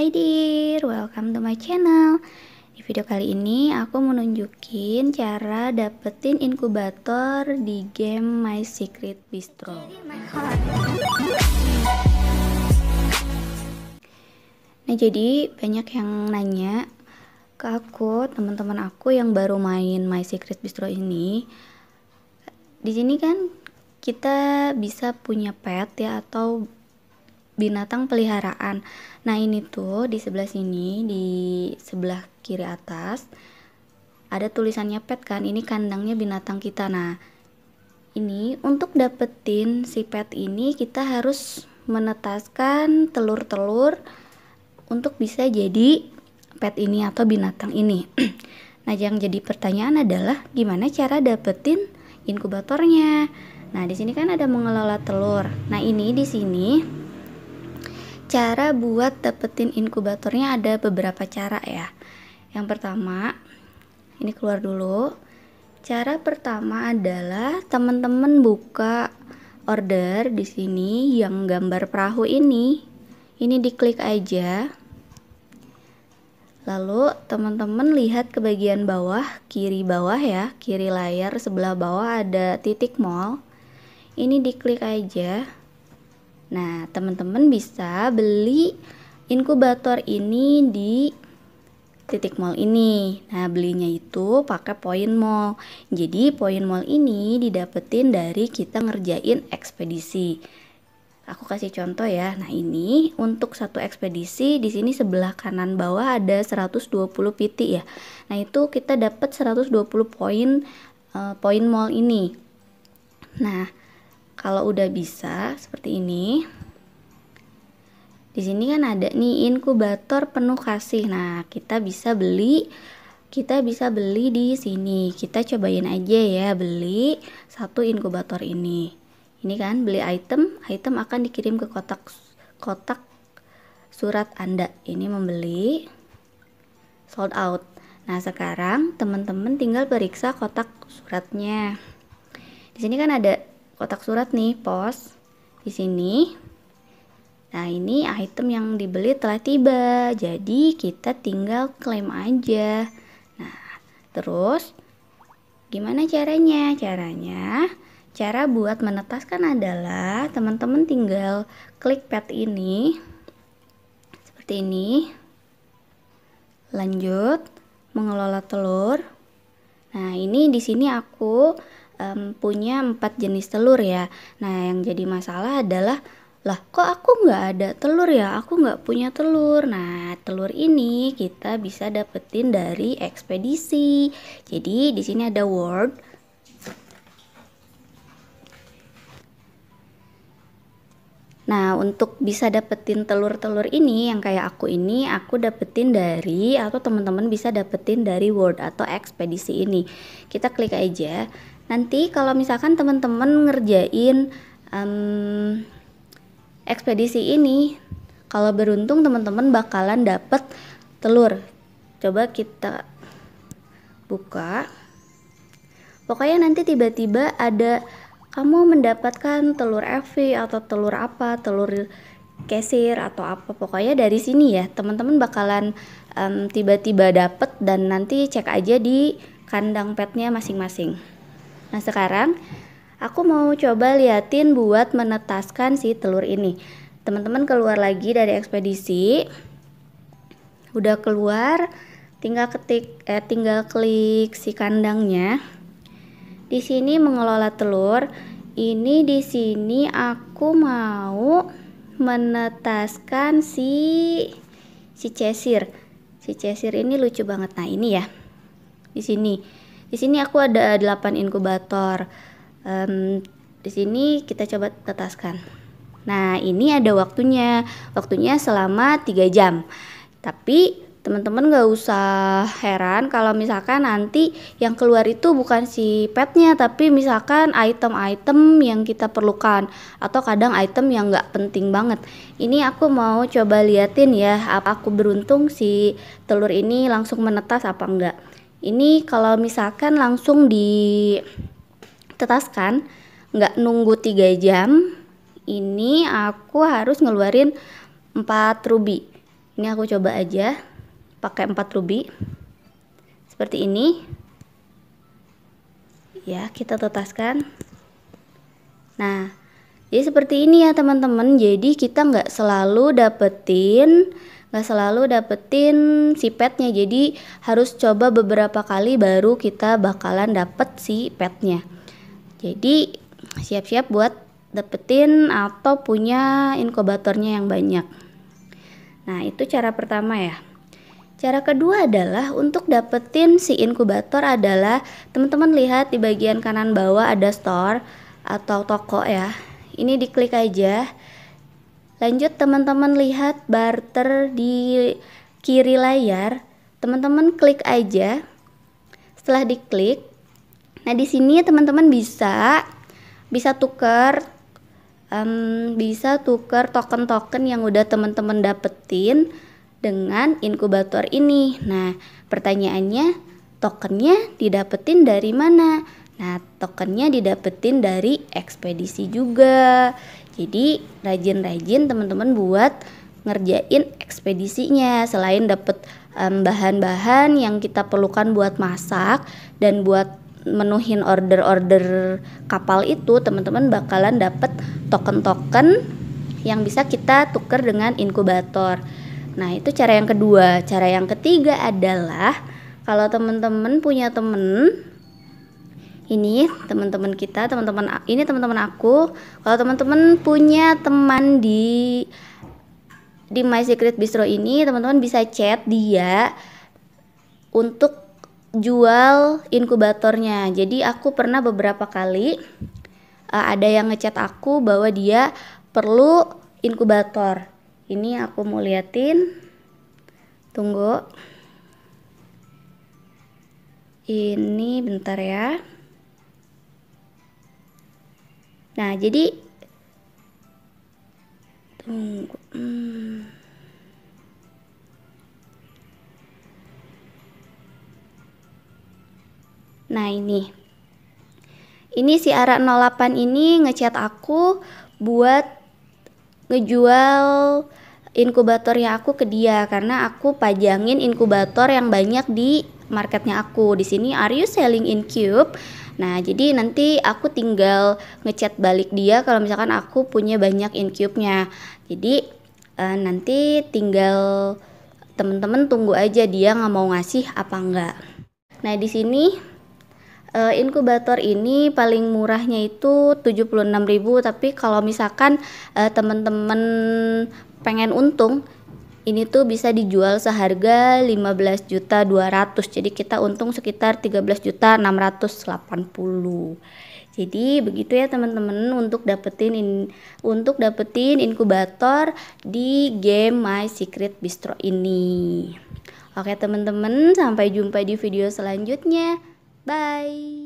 Hai dear, welcome to my channel Di video kali ini aku mau nunjukin cara dapetin inkubator di game My Secret Bistro Nah jadi banyak yang nanya ke aku, teman-teman aku yang baru main My Secret Bistro ini di sini kan kita bisa punya pet ya atau binatang peliharaan. Nah, ini tuh di sebelah sini, di sebelah kiri atas ada tulisannya pet kan. Ini kandangnya binatang kita. Nah, ini untuk dapetin si pet ini kita harus menetaskan telur-telur untuk bisa jadi pet ini atau binatang ini. nah, yang jadi pertanyaan adalah gimana cara dapetin inkubatornya? Nah, di sini kan ada mengelola telur. Nah, ini di sini Cara buat dapetin inkubatornya ada beberapa cara ya. Yang pertama, ini keluar dulu. Cara pertama adalah teman-teman buka order di sini yang gambar perahu ini. Ini diklik aja. Lalu teman-teman lihat ke bagian bawah, kiri bawah ya, kiri layar sebelah bawah ada titik mall. Ini diklik aja. Nah, teman-teman bisa beli inkubator ini di titik mall ini. Nah, belinya itu pakai poin mall. Jadi, poin mall ini didapetin dari kita ngerjain ekspedisi. Aku kasih contoh ya. Nah, ini untuk satu ekspedisi di sini sebelah kanan bawah ada 120 PT ya. Nah, itu kita dapat 120 poin uh, poin mall ini. Nah, kalau udah bisa seperti ini. Di sini kan ada nih inkubator penuh kasih. Nah, kita bisa beli kita bisa beli di sini. Kita cobain aja ya beli satu inkubator ini. Ini kan beli item, item akan dikirim ke kotak kotak surat Anda. Ini membeli sold out. Nah, sekarang teman-teman tinggal periksa kotak suratnya. Di sini kan ada kotak surat nih, pos. Di sini. Nah, ini item yang dibeli telah tiba. Jadi, kita tinggal klaim aja. Nah, terus gimana caranya? Caranya Cara buat menetaskan adalah teman-teman tinggal klik pad ini seperti ini. Lanjut mengelola telur. Nah, ini di sini aku um, punya empat jenis telur ya. Nah, yang jadi masalah adalah lah kok aku nggak ada telur ya aku nggak punya telur nah telur ini kita bisa dapetin dari ekspedisi jadi di sini ada word Nah, untuk bisa dapetin telur-telur ini yang kayak aku ini, aku dapetin dari atau teman-teman bisa dapetin dari Word atau ekspedisi ini. Kita klik aja. Nanti kalau misalkan teman-teman ngerjain um, ekspedisi ini, kalau beruntung teman-teman bakalan dapet telur. Coba kita buka. Pokoknya nanti tiba-tiba ada kamu mendapatkan telur FV atau telur apa, telur kesir atau apa pokoknya dari sini ya teman-teman bakalan tiba tiba-tiba dapet dan nanti cek aja di kandang petnya masing-masing. Nah sekarang aku mau coba liatin buat menetaskan si telur ini. Teman-teman keluar lagi dari ekspedisi. Udah keluar, tinggal ketik eh tinggal klik si kandangnya. Di sini mengelola telur. Ini di sini aku mau menetaskan si si cesir. Si cesir ini lucu banget. Nah, ini ya. Di sini. Di sini aku ada 8 inkubator. Um, di sini kita coba tetaskan. Nah, ini ada waktunya. Waktunya selama 3 jam. Tapi teman-teman gak usah heran kalau misalkan nanti yang keluar itu bukan si petnya tapi misalkan item-item yang kita perlukan atau kadang item yang gak penting banget ini aku mau coba liatin ya apa aku beruntung si telur ini langsung menetas apa enggak ini kalau misalkan langsung ditetaskan, nggak nunggu 3 jam, ini aku harus ngeluarin 4 rubi. Ini aku coba aja pakai 4 rubi Seperti ini. Ya, kita tetaskan. Nah, jadi ya, seperti ini ya teman-teman. Jadi kita nggak selalu dapetin nggak selalu dapetin si petnya jadi harus coba beberapa kali baru kita bakalan dapet si petnya jadi siap-siap buat dapetin atau punya inkubatornya yang banyak nah itu cara pertama ya Cara kedua adalah untuk dapetin si inkubator adalah teman-teman lihat di bagian kanan bawah ada store atau toko ya ini diklik aja lanjut teman-teman lihat barter di kiri layar teman-teman klik aja setelah diklik nah di sini teman-teman bisa bisa tuker um, bisa tuker token-token yang udah teman-teman dapetin dengan inkubator ini nah pertanyaannya tokennya didapetin dari mana Nah, tokennya didapetin dari ekspedisi juga. Jadi, rajin-rajin teman-teman buat ngerjain ekspedisinya. Selain dapet bahan bahan-bahan yang kita perlukan buat masak dan buat menuhin order-order kapal itu, teman-teman bakalan dapet token-token yang bisa kita tuker dengan inkubator. Nah, itu cara yang kedua. Cara yang ketiga adalah kalau teman-teman punya temen ini teman-teman kita teman-teman ini teman-teman aku kalau teman-teman punya teman di di My Secret Bistro ini teman-teman bisa chat dia untuk jual inkubatornya jadi aku pernah beberapa kali uh, ada yang ngechat aku bahwa dia perlu inkubator ini aku mau liatin tunggu ini bentar ya Nah, jadi tunggu. Hmm. Nah, ini. Ini si Ara 08 ini ngechat aku buat ngejual inkubator yang aku ke dia karena aku pajangin inkubator yang banyak di marketnya aku. Di sini are you selling in cube? Nah, jadi nanti aku tinggal ngechat balik dia kalau misalkan aku punya banyak incube-nya. Jadi uh, nanti tinggal temen-temen tunggu aja dia nggak mau ngasih apa enggak. Nah, di sini uh, inkubator ini paling murahnya itu 76.000 tapi kalau misalkan uh, eh, temen teman pengen untung ini tuh bisa dijual seharga 15 juta 200 jadi kita untung sekitar 13 juta 680 jadi begitu ya teman-teman untuk dapetin in, untuk dapetin inkubator di game My Secret Bistro ini oke teman-teman sampai jumpa di video selanjutnya bye